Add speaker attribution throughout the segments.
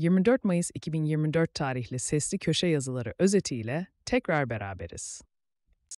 Speaker 1: 24 Mayıs 2024 tarihli Sesli Köşe Yazıları özetiyle tekrar beraberiz.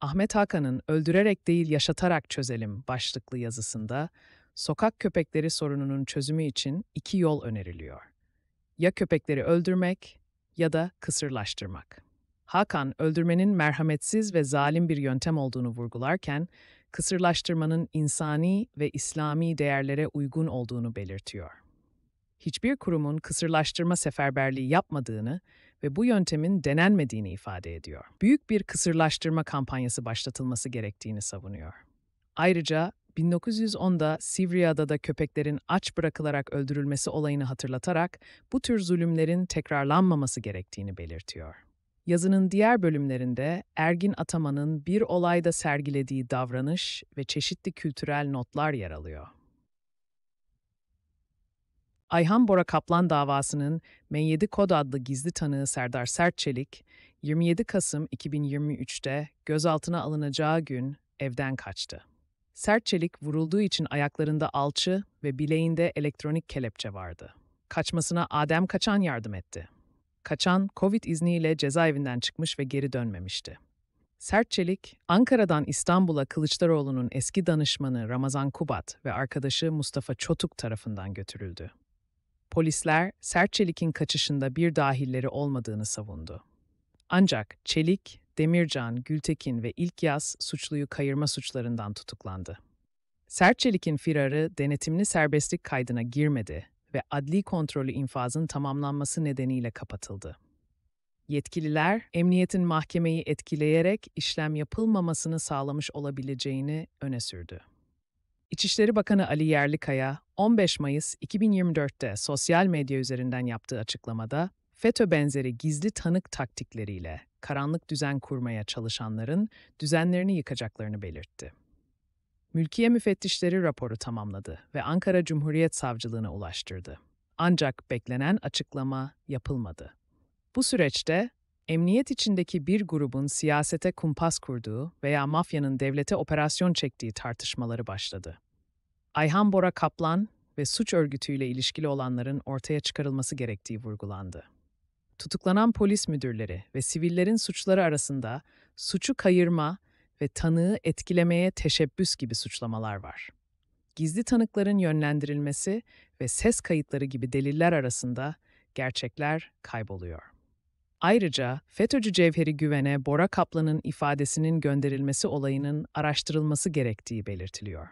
Speaker 1: Ahmet Hakan'ın Öldürerek değil Yaşatarak Çözelim başlıklı yazısında sokak köpekleri sorununun çözümü için iki yol öneriliyor. Ya köpekleri öldürmek ya da kısırlaştırmak. Hakan, öldürmenin merhametsiz ve zalim bir yöntem olduğunu vurgularken, kısırlaştırmanın insani ve İslami değerlere uygun olduğunu belirtiyor hiçbir kurumun kısırlaştırma seferberliği yapmadığını ve bu yöntemin denenmediğini ifade ediyor. Büyük bir kısırlaştırma kampanyası başlatılması gerektiğini savunuyor. Ayrıca 1910'da Sivriada'da köpeklerin aç bırakılarak öldürülmesi olayını hatırlatarak bu tür zulümlerin tekrarlanmaması gerektiğini belirtiyor. Yazının diğer bölümlerinde Ergin Ataman'ın bir olayda sergilediği davranış ve çeşitli kültürel notlar yer alıyor. Ayhan Bora Kaplan davasının M7 Kod adlı gizli tanığı Serdar Sertçelik, 27 Kasım 2023'te gözaltına alınacağı gün evden kaçtı. Sertçelik vurulduğu için ayaklarında alçı ve bileğinde elektronik kelepçe vardı. Kaçmasına Adem Kaçan yardım etti. Kaçan, Covid izniyle cezaevinden çıkmış ve geri dönmemişti. Sertçelik, Ankara'dan İstanbul'a Kılıçdaroğlu'nun eski danışmanı Ramazan Kubat ve arkadaşı Mustafa Çotuk tarafından götürüldü. Polisler, Sert Çelik'in kaçışında bir dahilleri olmadığını savundu. Ancak Çelik, Demircan, Gültekin ve İlk Yaz suçluyu kayırma suçlarından tutuklandı. Sert Çelik'in firarı denetimli serbestlik kaydına girmedi ve adli kontrolü infazın tamamlanması nedeniyle kapatıldı. Yetkililer, emniyetin mahkemeyi etkileyerek işlem yapılmamasını sağlamış olabileceğini öne sürdü. İçişleri Bakanı Ali Yerlikaya, 15 Mayıs 2024'te sosyal medya üzerinden yaptığı açıklamada, FETÖ benzeri gizli tanık taktikleriyle karanlık düzen kurmaya çalışanların düzenlerini yıkacaklarını belirtti. Mülkiye müfettişleri raporu tamamladı ve Ankara Cumhuriyet Savcılığına ulaştırdı. Ancak beklenen açıklama yapılmadı. Bu süreçte emniyet içindeki bir grubun siyasete kumpas kurduğu veya mafyanın devlete operasyon çektiği tartışmaları başladı. Ayhan Bora Kaplan ve suç örgütüyle ilişkili olanların ortaya çıkarılması gerektiği vurgulandı. Tutuklanan polis müdürleri ve sivillerin suçları arasında suçu kayırma ve tanığı etkilemeye teşebbüs gibi suçlamalar var. Gizli tanıkların yönlendirilmesi ve ses kayıtları gibi deliller arasında gerçekler kayboluyor. Ayrıca FETÖ'cü Cevheri Güven'e Bora Kaplan'ın ifadesinin gönderilmesi olayının araştırılması gerektiği belirtiliyor.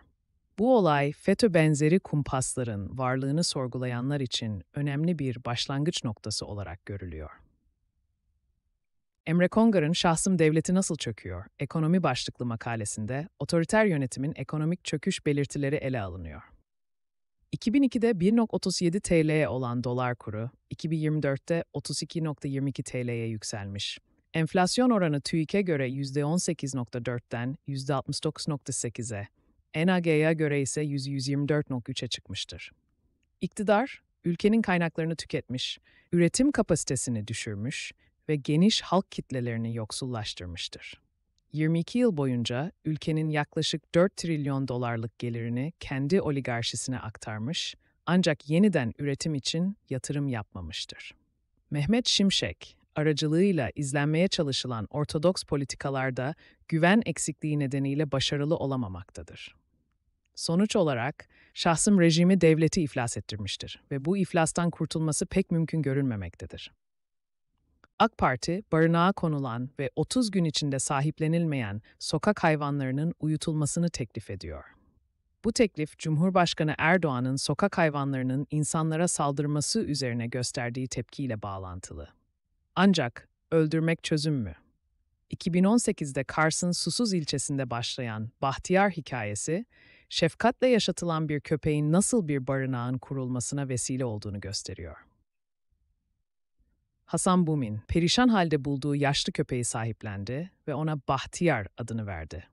Speaker 1: Bu olay FETÖ benzeri kumpasların varlığını sorgulayanlar için önemli bir başlangıç noktası olarak görülüyor. Emre Kongar'ın Şahsım Devleti Nasıl Çöküyor? Ekonomi başlıklı makalesinde otoriter yönetimin ekonomik çöküş belirtileri ele alınıyor. 2002'de 1.37 TL'ye olan dolar kuru, 2024'te 32.22 TL'ye yükselmiş. Enflasyon oranı TÜİK'e göre %18.4'ten %69.8'e, NAG'ya göre ise %124.3'e çıkmıştır. İktidar, ülkenin kaynaklarını tüketmiş, üretim kapasitesini düşürmüş ve geniş halk kitlelerini yoksullaştırmıştır. 22 yıl boyunca ülkenin yaklaşık 4 trilyon dolarlık gelirini kendi oligarşisine aktarmış, ancak yeniden üretim için yatırım yapmamıştır. Mehmet Şimşek, aracılığıyla izlenmeye çalışılan ortodoks politikalarda güven eksikliği nedeniyle başarılı olamamaktadır. Sonuç olarak şahsım rejimi devleti iflas ettirmiştir ve bu iflastan kurtulması pek mümkün görünmemektedir. AK Parti, barınağa konulan ve 30 gün içinde sahiplenilmeyen sokak hayvanlarının uyutulmasını teklif ediyor. Bu teklif, Cumhurbaşkanı Erdoğan'ın sokak hayvanlarının insanlara saldırması üzerine gösterdiği tepkiyle bağlantılı. Ancak öldürmek çözüm mü? 2018'de Kars'ın Susuz ilçesinde başlayan Bahtiyar hikayesi, şefkatle yaşatılan bir köpeğin nasıl bir barınağın kurulmasına vesile olduğunu gösteriyor. Hasan Bumin, perişan halde bulduğu yaşlı köpeği sahiplendi ve ona Bahtiyar adını verdi.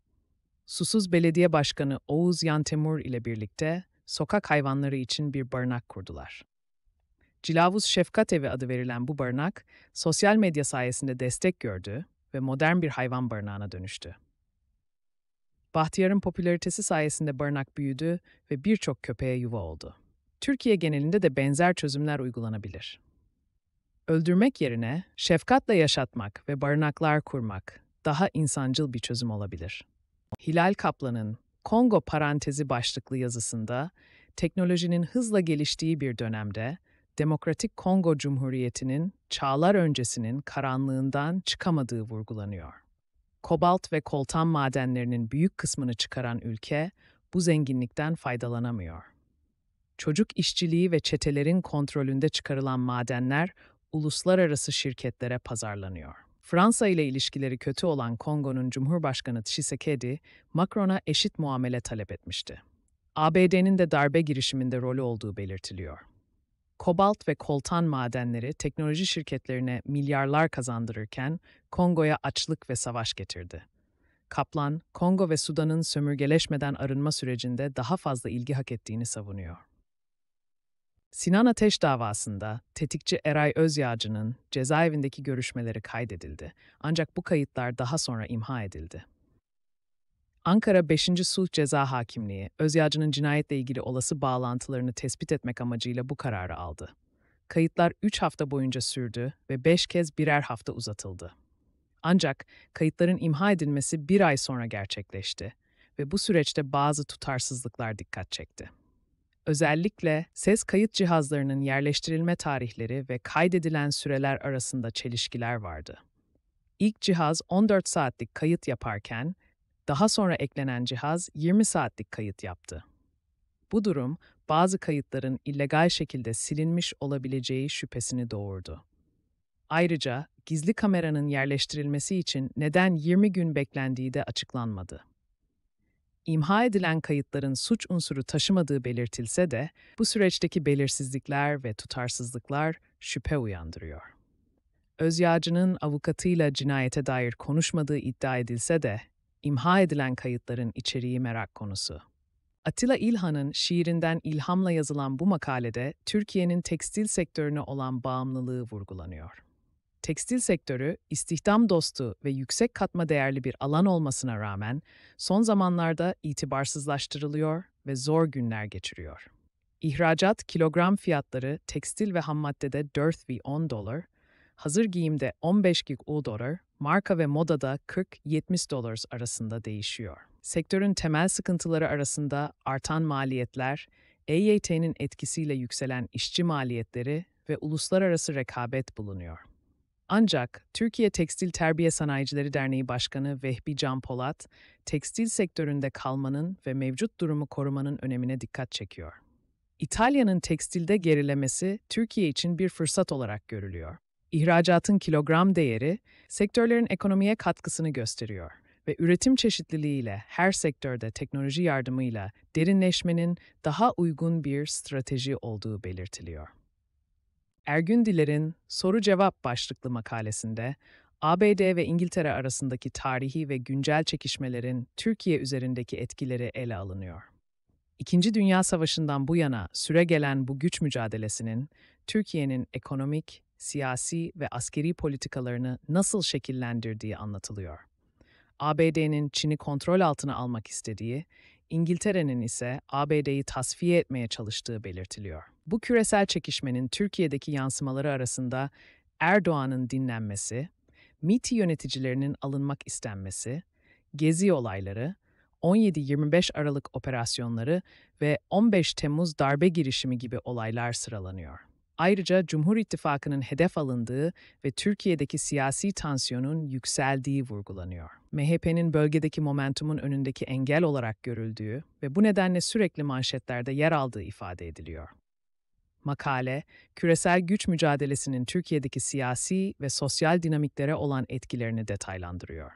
Speaker 1: Susuz Belediye Başkanı Oğuz Yantemur ile birlikte sokak hayvanları için bir barınak kurdular. Cilavuz Şefkat Evi adı verilen bu barınak, sosyal medya sayesinde destek gördü ve modern bir hayvan barınağına dönüştü. Bahtiyar'ın popülaritesi sayesinde barınak büyüdü ve birçok köpeğe yuva oldu. Türkiye genelinde de benzer çözümler uygulanabilir. Öldürmek yerine şefkatle yaşatmak ve barınaklar kurmak daha insancıl bir çözüm olabilir. Hilal Kaplan'ın Kongo parantezi başlıklı yazısında teknolojinin hızla geliştiği bir dönemde Demokratik Kongo Cumhuriyeti'nin çağlar öncesinin karanlığından çıkamadığı vurgulanıyor. Kobalt ve koltan madenlerinin büyük kısmını çıkaran ülke bu zenginlikten faydalanamıyor. Çocuk işçiliği ve çetelerin kontrolünde çıkarılan madenler uluslararası şirketlere pazarlanıyor. Fransa ile ilişkileri kötü olan Kongo'nun Cumhurbaşkanı Tshisekedi, Macron'a eşit muamele talep etmişti. ABD'nin de darbe girişiminde rolü olduğu belirtiliyor. Kobalt ve koltan madenleri teknoloji şirketlerine milyarlar kazandırırken Kongo'ya açlık ve savaş getirdi. Kaplan, Kongo ve Sudan'ın sömürgeleşmeden arınma sürecinde daha fazla ilgi hak ettiğini savunuyor. Sinan Ateş davasında tetikçi Eray Özyağcı'nın cezaevindeki görüşmeleri kaydedildi. Ancak bu kayıtlar daha sonra imha edildi. Ankara 5. Sulh Ceza Hakimliği, Özyağcı'nın cinayetle ilgili olası bağlantılarını tespit etmek amacıyla bu kararı aldı. Kayıtlar 3 hafta boyunca sürdü ve 5 kez birer hafta uzatıldı. Ancak kayıtların imha edilmesi bir ay sonra gerçekleşti ve bu süreçte bazı tutarsızlıklar dikkat çekti. Özellikle ses kayıt cihazlarının yerleştirilme tarihleri ve kaydedilen süreler arasında çelişkiler vardı. İlk cihaz 14 saatlik kayıt yaparken, daha sonra eklenen cihaz 20 saatlik kayıt yaptı. Bu durum bazı kayıtların illegal şekilde silinmiş olabileceği şüphesini doğurdu. Ayrıca gizli kameranın yerleştirilmesi için neden 20 gün beklendiği de açıklanmadı. İmha edilen kayıtların suç unsuru taşımadığı belirtilse de bu süreçteki belirsizlikler ve tutarsızlıklar şüphe uyandırıyor. Özyağcının avukatıyla cinayete dair konuşmadığı iddia edilse de imha edilen kayıtların içeriği merak konusu. Atilla İlhan'ın şiirinden ilhamla yazılan bu makalede Türkiye'nin tekstil sektörüne olan bağımlılığı vurgulanıyor tekstil sektörü istihdam dostu ve yüksek katma değerli bir alan olmasına rağmen son zamanlarda itibarsızlaştırılıyor ve zor günler geçiriyor. İhracat kilogram fiyatları tekstil ve hammaddede 4-10 dolar, hazır giyimde 15 gig U dolar, marka ve modada 40-70 dolar arasında değişiyor. Sektörün temel sıkıntıları arasında artan maliyetler, EYT'nin etkisiyle yükselen işçi maliyetleri ve uluslararası rekabet bulunuyor. Ancak Türkiye Tekstil Terbiye Sanayicileri Derneği Başkanı Vehbi Can Polat, tekstil sektöründe kalmanın ve mevcut durumu korumanın önemine dikkat çekiyor. İtalya'nın tekstilde gerilemesi Türkiye için bir fırsat olarak görülüyor. İhracatın kilogram değeri sektörlerin ekonomiye katkısını gösteriyor ve üretim çeşitliliğiyle her sektörde teknoloji yardımıyla derinleşmenin daha uygun bir strateji olduğu belirtiliyor. Ergün Diler'in soru-cevap başlıklı makalesinde ABD ve İngiltere arasındaki tarihi ve güncel çekişmelerin Türkiye üzerindeki etkileri ele alınıyor. İkinci Dünya Savaşı'ndan bu yana süregelen bu güç mücadelesinin Türkiye'nin ekonomik, siyasi ve askeri politikalarını nasıl şekillendirdiği anlatılıyor. ABD'nin Çin'i kontrol altına almak istediği, İngiltere'nin ise ABD'yi tasfiye etmeye çalıştığı belirtiliyor. Bu küresel çekişmenin Türkiye'deki yansımaları arasında Erdoğan'ın dinlenmesi, MITI yöneticilerinin alınmak istenmesi, Gezi olayları, 17-25 Aralık operasyonları ve 15 Temmuz darbe girişimi gibi olaylar sıralanıyor. Ayrıca Cumhur İttifakı'nın hedef alındığı ve Türkiye'deki siyasi tansiyonun yükseldiği vurgulanıyor. MHP'nin bölgedeki momentumun önündeki engel olarak görüldüğü ve bu nedenle sürekli manşetlerde yer aldığı ifade ediliyor makale, küresel güç mücadelesinin Türkiye'deki siyasi ve sosyal dinamiklere olan etkilerini detaylandırıyor.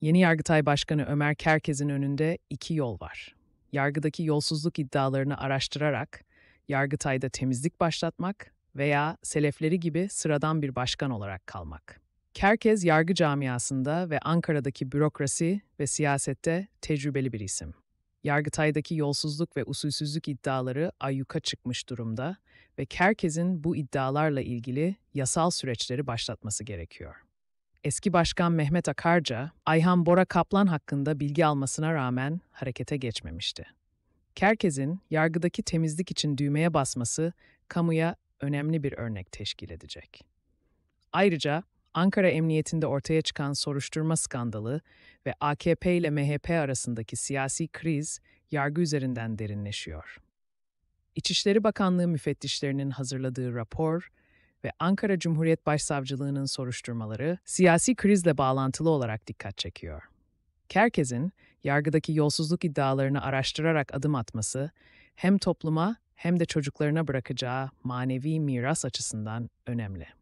Speaker 1: Yeni Yargıtay Başkanı Ömer Kerkez'in önünde iki yol var. Yargıdaki yolsuzluk iddialarını araştırarak, Yargıtay'da temizlik başlatmak veya selefleri gibi sıradan bir başkan olarak kalmak. Kerkez yargı camiasında ve Ankara'daki bürokrasi ve siyasette tecrübeli bir isim. Yargıtay'daki yolsuzluk ve usulsüzlük iddiaları ayyuka çıkmış durumda ve herkesin bu iddialarla ilgili yasal süreçleri başlatması gerekiyor. Eski Başkan Mehmet Akarca, Ayhan Bora Kaplan hakkında bilgi almasına rağmen harekete geçmemişti. Kerkez'in yargıdaki temizlik için düğmeye basması kamuya önemli bir örnek teşkil edecek. Ayrıca Ankara Emniyetinde ortaya çıkan soruşturma skandalı ve AKP ile MHP arasındaki siyasi kriz yargı üzerinden derinleşiyor. İçişleri Bakanlığı müfettişlerinin hazırladığı rapor ve Ankara Cumhuriyet Başsavcılığı'nın soruşturmaları siyasi krizle bağlantılı olarak dikkat çekiyor. Kerkez'in yargıdaki yolsuzluk iddialarını araştırarak adım atması hem topluma hem de çocuklarına bırakacağı manevi miras açısından önemli.